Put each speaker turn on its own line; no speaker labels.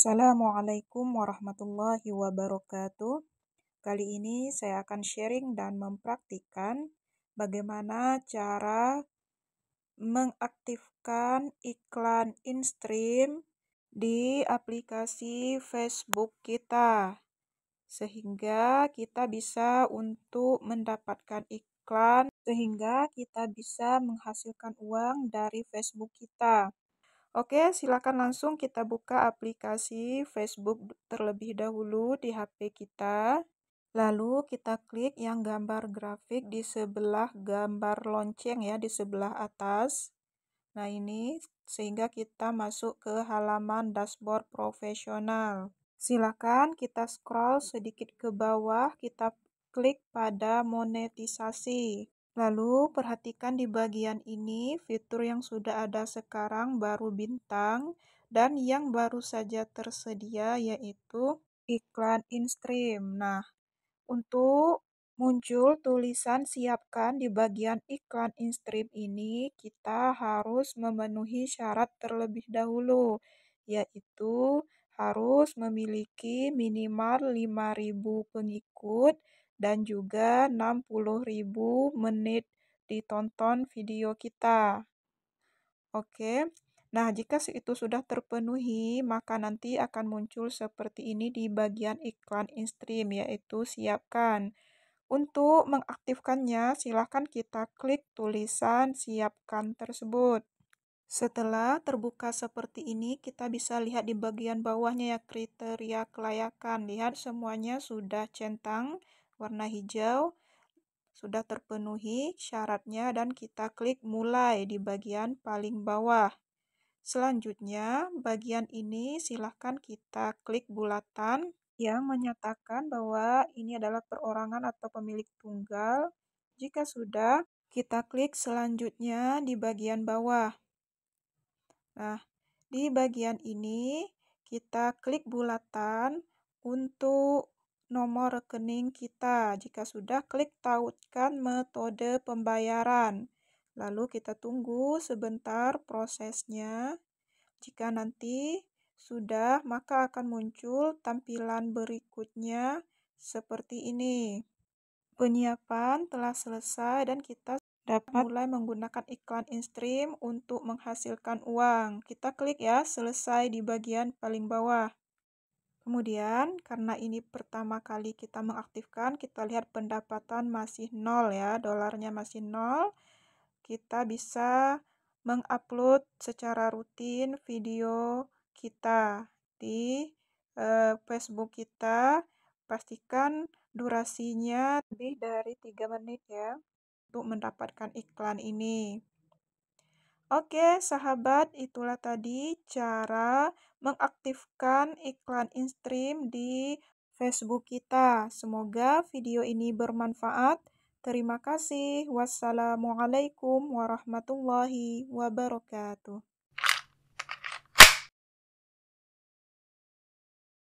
Assalamualaikum warahmatullahi wabarakatuh. Kali ini saya akan sharing dan mempraktikkan bagaimana cara mengaktifkan iklan InStream di aplikasi Facebook kita sehingga kita bisa untuk mendapatkan iklan sehingga kita bisa menghasilkan uang dari Facebook kita. Oke, silakan langsung kita buka aplikasi Facebook terlebih dahulu di HP kita. Lalu kita klik yang gambar grafik di sebelah gambar lonceng ya, di sebelah atas. Nah ini sehingga kita masuk ke halaman dashboard profesional. Silakan kita scroll sedikit ke bawah, kita klik pada monetisasi. Lalu perhatikan di bagian ini fitur yang sudah ada sekarang baru bintang dan yang baru saja tersedia yaitu iklan instream. Nah, untuk muncul tulisan siapkan di bagian iklan instream ini kita harus memenuhi syarat terlebih dahulu yaitu harus memiliki minimal 5000 pengikut dan juga 60.000 menit ditonton video kita. Oke. Nah, jika itu sudah terpenuhi, maka nanti akan muncul seperti ini di bagian iklan in-stream yaitu siapkan. Untuk mengaktifkannya, silahkan kita klik tulisan siapkan tersebut. Setelah terbuka seperti ini, kita bisa lihat di bagian bawahnya ya kriteria kelayakan. Lihat semuanya sudah centang warna hijau sudah terpenuhi syaratnya dan kita klik mulai di bagian paling bawah. Selanjutnya, bagian ini silahkan kita klik bulatan yang menyatakan bahwa ini adalah perorangan atau pemilik tunggal. Jika sudah, kita klik selanjutnya di bagian bawah. Nah, di bagian ini kita klik bulatan untuk nomor rekening kita. Jika sudah, klik tautkan metode pembayaran. Lalu kita tunggu sebentar prosesnya. Jika nanti sudah, maka akan muncul tampilan berikutnya seperti ini. Penyiapan telah selesai dan kita dapat mulai menggunakan iklan InStream untuk menghasilkan uang. Kita klik ya, selesai di bagian paling bawah. Kemudian karena ini pertama kali kita mengaktifkan, kita lihat pendapatan masih nol ya, dolarnya masih nol. Kita bisa mengupload secara rutin video kita di eh, Facebook kita. Pastikan durasinya lebih dari tiga menit ya untuk mendapatkan iklan ini. Oke, sahabat, itulah tadi cara mengaktifkan iklan instream di Facebook kita. Semoga video ini bermanfaat. Terima kasih. Wassalamualaikum warahmatullahi wabarakatuh.